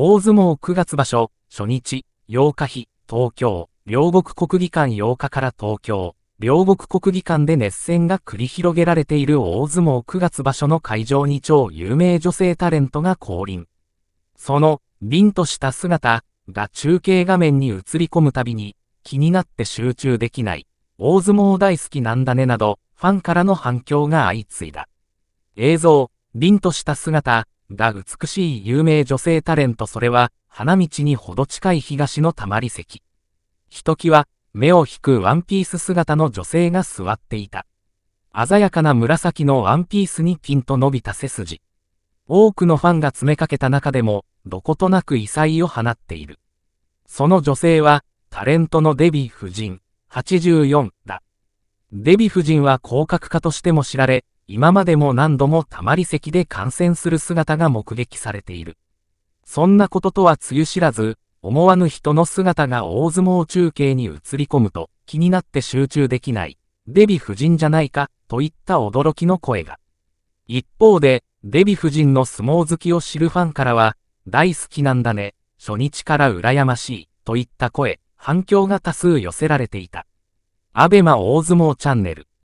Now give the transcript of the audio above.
大相撲9月場所、初日、8日日、東京、両国国技館8日から東京、両国国技館で熱戦が繰り広げられている大相撲9月場所の会場に超有名女性タレントが降臨。その、凛とした姿が中継画面に映り込むたびに、気になって集中できない、大相撲大好きなんだねなど、ファンからの反響が相次いだ。映像、凛とした姿だ美しい有名女性タレントそれは、花道にほど近い東の溜まり席。ひときわ、目を引くワンピース姿の女性が座っていた。鮮やかな紫のワンピースにピンと伸びた背筋。多くのファンが詰めかけた中でも、どことなく異彩を放っている。その女性は、タレントのデヴィ夫人、84だ。デヴィ夫人は広角家としても知られ、今までも何度もたまり席で感染する姿が目撃されている。そんなこととはつゆ知らず、思わぬ人の姿が大相撲中継に映り込むと気になって集中できない、デヴィ夫人じゃないか、といった驚きの声が。一方で、デヴィ夫人の相撲好きを知るファンからは、大好きなんだね、初日から羨ましい、といった声、反響が多数寄せられていた。アベマ大相撲チャンネル